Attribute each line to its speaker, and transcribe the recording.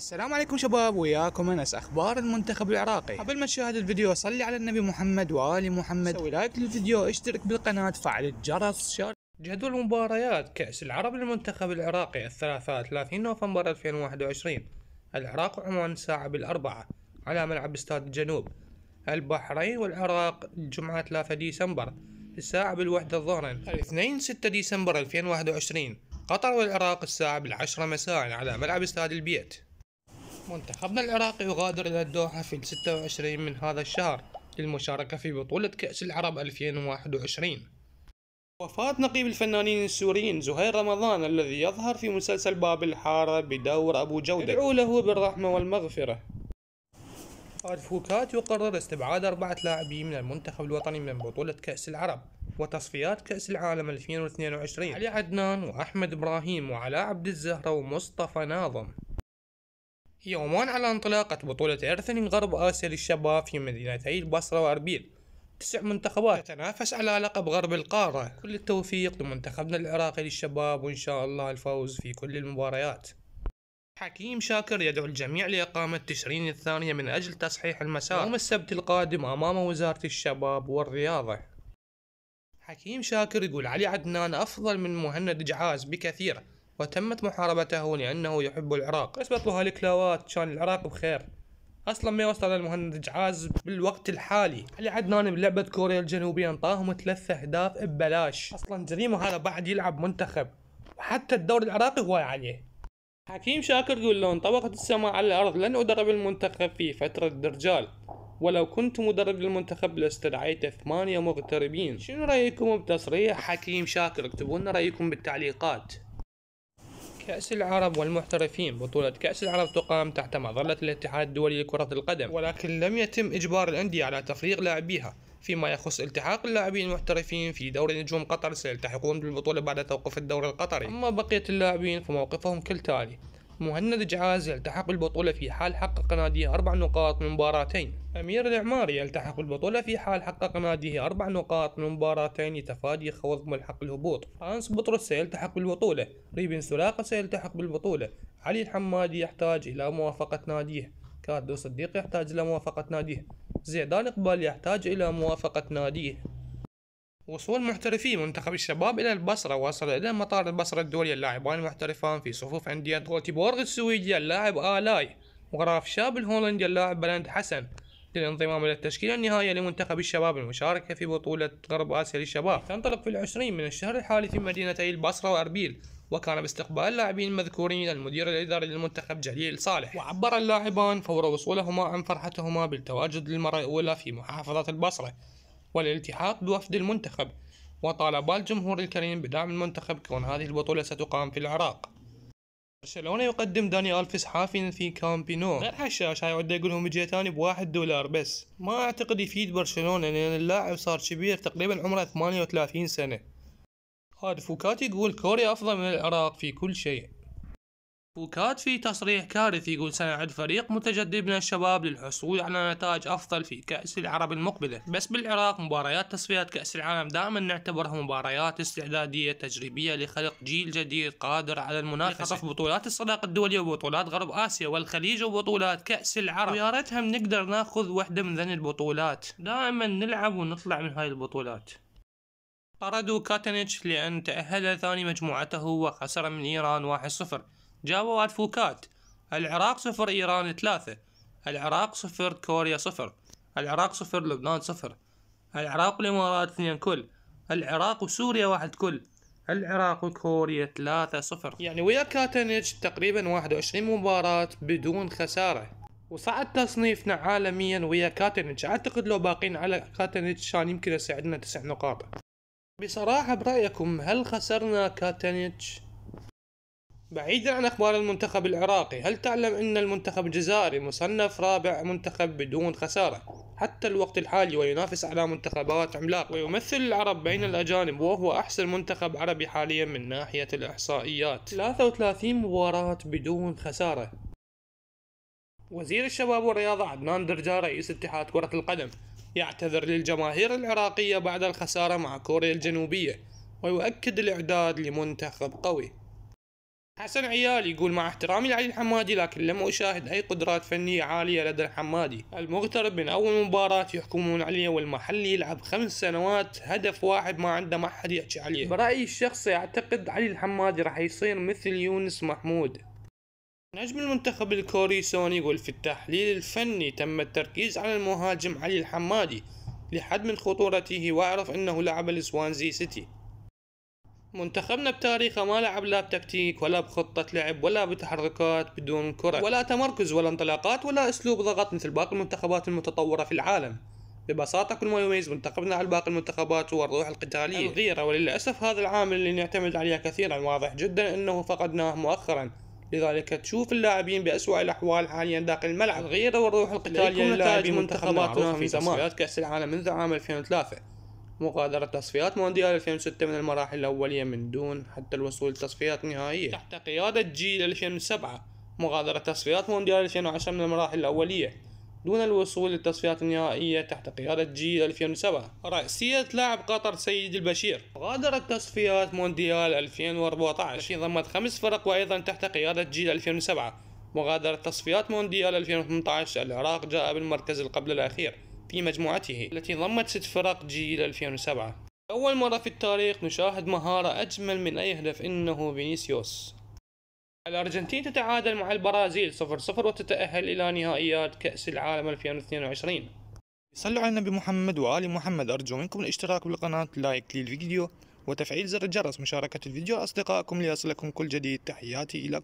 Speaker 1: السلام عليكم شباب وياكم انس اخبار المنتخب العراقي قبل ما تشاهد الفيديو صلي على النبي محمد وال محمد سوي لايك للفيديو اشترك بالقناه فعل الجرس شارك جدول مباريات كأس العرب للمنتخب العراقي الثلاثاء 30 نوفمبر 2021 العراق وعمان الساعة بالأربعة على ملعب استاد الجنوب البحرين والعراق الجمعة 3 ديسمبر الساعة بالوحدة الظهر الاثنين 6 ديسمبر 2021 قطر والعراق الساعة بالعشرة مساء على ملعب استاد البيت منتخبنا العراقي يغادر إلى الدوحة في 26 من هذا الشهر للمشاركة في بطولة كأس العرب 2021 وفاة نقيب الفنانين السوريين زهير رمضان الذي يظهر في مسلسل باب الحارة بدور أبو جودة ادعو له بالرحمة والمغفرة الفوكات يقرر استبعاد أربعة لاعبين من المنتخب الوطني من بطولة كأس العرب وتصفيات كأس العالم 2022 علي عدنان وأحمد إبراهيم وعلاء عبد الزهرة ومصطفى ناظم يومان على انطلاقة بطولة إرثن غرب آسيا للشباب في مدينتي البصرة وأربيل تسع منتخبات تتنافس على لقب غرب القارة كل التوفيق لمنتخبنا العراقي للشباب وإن شاء الله الفوز في كل المباريات حكيم شاكر يدعو الجميع لإقامة تشرين الثانية من أجل تصحيح المسار يوم السبت القادم أمام وزارة الشباب والرياضة حكيم شاكر يقول علي عدنان أفضل من مهند جعاز بكثير وتمت محاربته لأنه يحب العراق اثبت له الكلاوات كان العراق بخير اصلا ما وصل المهند جعاز بالوقت الحالي علي عدنان بلعبه كوريا الجنوبيه انطاهم ثلاث اهداف ببلاش اصلا جريمه هذا بعد يلعب منتخب وحتى الدوري العراقي هواي عليه حكيم شاكر يقول له انطبقت السماء على الارض لن ادرب المنتخب في فتره الدرجال ولو كنت مدرب للمنتخب لاستدعيت ثمانية مغتربين شنو رايكم بتصريح حكيم شاكر اكتبوا لنا رايكم بالتعليقات كأس العرب والمحترفين بطولة كأس العرب تقام تحت مظلة الاتحاد الدولي لكرة القدم ولكن لم يتم إجبار الأندية على تفريغ لاعبيها فيما يخص التحاق اللاعبين المحترفين في دوري نجوم قطر سيلتحقون بالبطولة بعد توقف الدوري القطري أما بقية اللاعبين فموقفهم كالتالي مهند جعاز التحق بالبطولة في حال حقق ناديه أربع نقاط من مباراتين أمير العماري يلتحق بالبطولة في حال حقق ناديه أربع نقاط من مباراتين لتفادي خوض ملحق الهبوط أنس بطرس سيلتحق بالبطولة ريبن سلاقة سيلتحق بالبطولة علي الحمادي يحتاج إلى موافقة ناديه كادو صديق يحتاج إلى موافقة ناديه زيدان إقبال يحتاج إلى موافقة ناديه وصول محترفي منتخب الشباب إلى البصرة وصل إلى مطار البصرة الدولي اللاعبان المحترفان في صفوف أندية غوتيبورغ السويدية اللاعب آلاي وغراف شاب الهولندي اللاعب بلند حسن للانضمام إلى التشكيلة النهائية لمنتخب الشباب المشاركة في بطولة غرب آسيا للشباب تنطلق في العشرين من الشهر الحالي في مدينتي البصرة وأربيل وكان باستقبال اللاعبين المذكورين المدير الإداري للمنتخب جليل صالح وعبر اللاعبان فور وصولهما عن فرحتهما بالتواجد للمرة الأولى في محافظة البصرة والالتحاق بوفد المنتخب وطالب الجمهور الكريم بدعم المنتخب كون هذه البطولة ستقام في العراق برشلونة يقدم داني ألفيس حافلا في كامبينو غير حشاش هاي وده يقول لهم جيتاني بواحد دولار بس ما اعتقد يفيد برشلونة لان اللاعب صار كبير تقريبا عمره 38 سنة هاد فوكاتي يقول كوريا افضل من العراق في كل شيء وكاد في تصريح كارثي يقول سيعد فريق متجدد من الشباب للحصول على نتائج أفضل في كأس العرب المقبلة بس بالعراق مباريات تصفيات كأس العالم دائما نعتبرها مباريات استعدادية تجريبية لخلق جيل جديد قادر على المنافسة في بطولات الصداقة الدولية وبطولات غرب آسيا والخليج وبطولات كأس العرب ويا ريتهم نقدر ناخذ وحدة من ذن البطولات دائما نلعب ونطلع من هاي البطولات طردوا كاتنيتش لأن تأهل ثاني مجموعته وخسر من إيران 1-0 جابوا فوكات العراق صفر إيران ثلاثة العراق صفر كوريا صفر العراق صفر لبنان صفر العراق والإمارات اثنين كل العراق وسوريا واحد كل العراق وكوريا ثلاثة صفر يعني ويا كاتنج تقريبا واحد وعشرين مباراة بدون خسارة وصعد تصنيفنا عالميا ويا كاتنج اعتقد لو باقين على كاتنج كان يمكن يساعدنا تسع نقاط بصراحة برأيكم هل خسرنا كاتنج بعيدا عن أخبار المنتخب العراقي هل تعلم أن المنتخب الجزائري مصنف رابع منتخب بدون خسارة حتى الوقت الحالي وينافس على منتخبات عملاقة ويمثل العرب بين الأجانب وهو أحسن منتخب عربي حاليا من ناحية الإحصائيات 33 مباراة بدون خسارة وزير الشباب والرياضة عدنان درجا رئيس اتحاد كرة القدم يعتذر للجماهير العراقية بعد الخسارة مع كوريا الجنوبية ويؤكد الإعداد لمنتخب قوي حسن عيال يقول مع احترامي لعلي الحمادي لكن لم أشاهد أي قدرات فنية عالية لدى الحمادي المغترب من أول مباراة يحكمون عليه والمحلي يلعب خمس سنوات هدف واحد ما عنده ما حد يحكي عليه برأيي الشخصي أعتقد علي الحمادي راح يصير مثل يونس محمود نجم المنتخب الكوري سوني يقول في التحليل الفني تم التركيز على المهاجم علي الحمادي لحد من خطورته واعرف انه لعب لسوانزي سيتي منتخبنا بتاريخه ما لعب لا بتكتيك ولا بخطة لعب ولا بتحركات بدون كرة ولا تمركز ولا انطلاقات ولا اسلوب ضغط مثل باقي المنتخبات المتطورة في العالم ببساطة كل ما يميز منتخبنا عن باقي المنتخبات هو الروح القتالية الغيرة وللأسف هذا العامل اللي نعتمد عليه كثيرا واضح جدا أنه فقدناه مؤخرا لذلك تشوف اللاعبين بأسوأ الأحوال حاليا داخل الملعب الغيرة والروح القتالية للاعبين منتخباتنا في زمان كأس العالم منذ عام 2003 مغادرة تصفيات مونديال 2006 من المراحل الأولية من دون حتى الوصول لتصفيات نهائية تحت قيادة جيل 2007 مغادرة تصفيات مونديال 2010 من المراحل الأولية دون الوصول للتصفيات النهائية تحت قيادة جيل 2007 رئيسية لاعب قطر سيد البشير مغادرة تصفيات مونديال 2014 التي ضمت خمس فرق وأيضا تحت قيادة جيل 2007 مغادرة تصفيات مونديال 2018 العراق جاء بالمركز القبل الأخير في مجموعته التي ضمت ست فرق جيل 2007 أول مرة في التاريخ نشاهد مهارة أجمل من أي هدف إنه فينيسيوس الأرجنتين تتعادل مع البرازيل 0-0 وتتأهل إلى نهائيات كأس العالم 2022 صلوا على النبي محمد وآل محمد أرجو منكم الاشتراك بالقناة لايك للفيديو وتفعيل زر الجرس مشاركة الفيديو لأصدقائكم ليصلكم كل جديد تحياتي إلى